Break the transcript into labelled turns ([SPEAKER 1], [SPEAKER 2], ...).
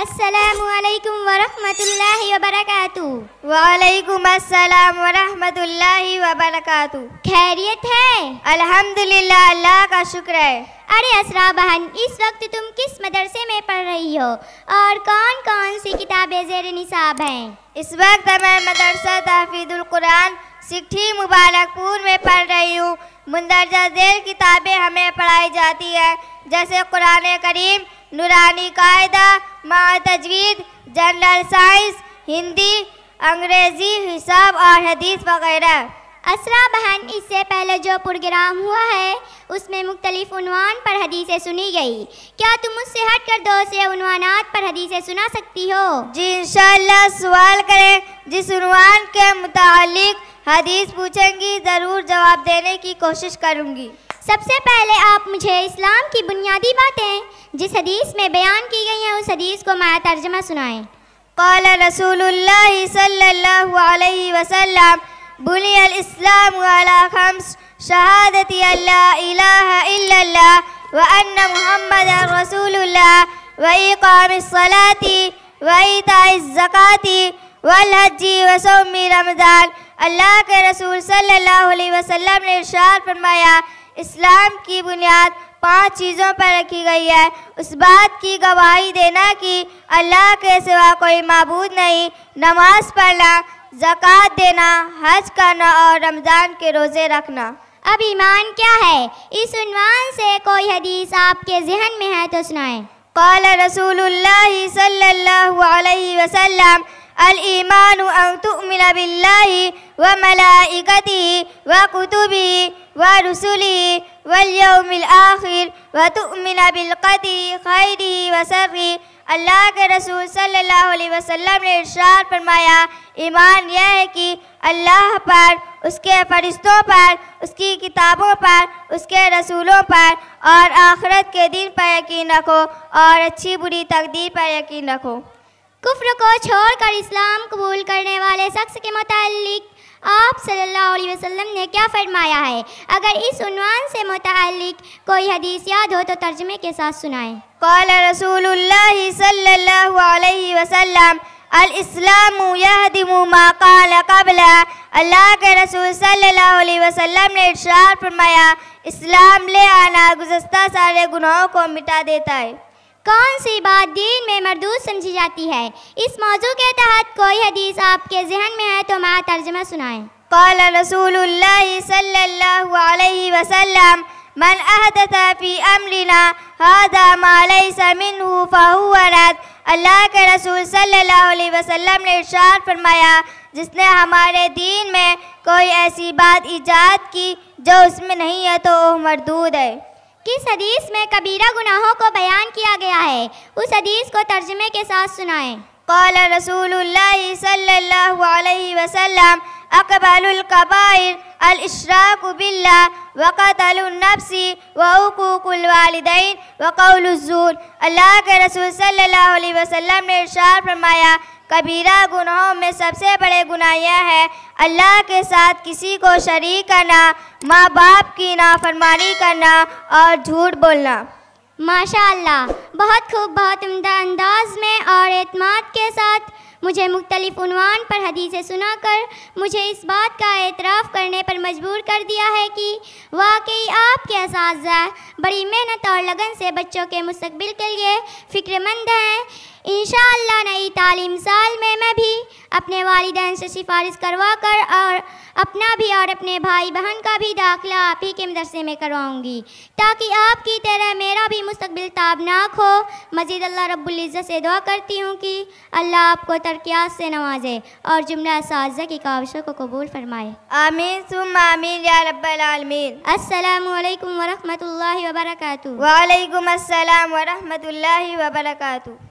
[SPEAKER 1] अस्सलाम वरहमतुल्लाहि वबरकातु वालेकुम अस्सलाम वरहमतुल्लाहि वबरकातु खैरियत है अल्हम्दुलिल्लाह अल्लाह का शुक्र है अरे असरा बहन इस वक्त तुम किस मदरसे में पढ़ रही हो और कौन कौन सी किताबें जेर निसाब हैं इस वक्त मैं मदरसा तहफीदुल कुरान सिक्ठी मुबारकपुर में पढ़ रही हूँ मुंदरजा जेल किताबें हमें पढ़ाई जाती है जैसे कुरान करीम नूरानी कायदा मा तजवीद जनरल साइंस हिंदी अंग्रेज़ी हिसाब और हदीस वगैरह असरा बहन इससे पहले जो प्रोग्राम हुआ है उसमें मुख्तलिफ पर हदीसें सुनी गई क्या तुम उससे हट कर दूसरे उनवानात पर हदीसें सुना सकती हो जी इंशाल्लाह सवाल करें जिस उनवान के मुतालिक हदीस पूछेंगी ज़रूर जवाब देने की कोशिश करूँगी सबसे पहले आप मुझे इस्लाम की बुनियादी बातें जिस हदीस में बयान की गई हैं उस हदीस को माया तर्जमा सुनाएं قال رسول الله صلى الله عليه وسلم بني الإسلام على خمس شهادة أن لا إله إلا الله وأن محمد رسول الله وإقام الصلاة وإيتاء الزكاة والحج وصوم رمضان الله के रसूल सल्लल्लाहु अलैहि वसल्लम ने इरशाद फरमाया इस्लाम की बुनियाद पांच चीज़ों पर रखी गई है उस बात की गवाही देना कि अल्लाह के सिवा कोई मबूद नहीं नमाज पढ़ना जक़ात देना हज करना और रमज़ान के रोज़े रखना अब ईमान क्या है इस उनवान से कोई हदीस आपके जहन में है तो सुनाएं قال رسول الله صلى الله عليه وسلم الإيمان تؤمن بالله وملائكته وكتبه ورسله واليوم الآخر وتؤمن بالقدر خيره وشره अल्लाह के रसूल सल्लल्लाहु अलैहि वसल्लम ने इरशाद फरमाया ईमान यह है कि अल्लाह पर उसके फरिश्तों पर उसकी किताबों पर उसके रसूलों पर और आखरत के दिन पर यकीन रखो और अच्छी बुरी तकदीर पर यकीन रखो कुफ्र को छोड़कर इस्लाम कबूल करने वाले शख्स के मतलब आप सल्लल्लाहु अलैहि वसल्लम ने क्या फरमाया है अगर इस उनवान से मुतक कोई हदीस याद हो तो तर्जमे के साथ सुनाएं कौल रसूल सल्लल्लाहु الاسلام يهدم ما قال قبل الله अल्लाह के रसूल सल्लल्लाहु अलैहि वसल्लम ने इरशाद फरमाया इस्लाम ले आना गुजस्ता सारे गुनाहों को मिटा देता है कौन सी बात दीन में मरदूद समझी जाती है इस मौजू के तहत कोई हदीस आपके जहन में है तो मैं तर्जमा सुनाएं कौल रसूल वसल्लम मन अहदत फी अमरिना हादा मा लैसा मिनहु फहुव रद अल्लाह के रसूल सल्लल्लाहु अलैहि वसल्लम ने इरशाद फरमाया जिसने हमारे दीन में कोई ऐसी बात ईजाद की जो उसमें नहीं है तो वह मरदूद है किस हदीस में कबीरा गुनाहों को बयान किया गया है उस हदीस को तर्जमे के साथ सुनाएं قال رسول الله صلى الله عليه وسلم أقبل الكبائر الإشراك بالله وقتل النفس وعقوق الوالدين وقول الزور अल्लाह के रसूल सल्लल्लाहु अलैहि वसल्लम ने इरशाद फरमाया कबीरा गुनाहों में सबसे बड़े गुनाह यह है अल्लाह के साथ किसी को शरीक करना माँ बाप की नाफरमानी करना और झूठ बोलना माशा बहुत खूब बहुत उमदा अंदाज में और अतमाद के साथ मुझे मुख्तलिफ पर हदीसें सुनाकर मुझे इस बात का एतराफ़ करने पर मजबूर कर दिया है कि वाकई आपके इस बड़ी मेहनत और लगन से बच्चों के मुस्कबिल के लिए फ़िक्रमंद हैं इन शई तालीम साल में मैं भी अपने वालदेन से सिफारिश करवा कर और अपना भी और अपने भाई बहन का भी दाखिला आप ही के मदरसे में करवाऊँगी ताकि आपकी तरह मेरा भी मुस्तबिल ताबनाक हो मज़ीद अल्लाह रब्ज़त से दुआ करती हूँ कि अल्लाह आपको तरक्यात से नवाजे और जुमला साजा की काविशों को कबूल फरमाए आमीन सुम आमीन या रब्बालमीन असलकम वरहमल वबरक वालेकुम वरहमल वबरकू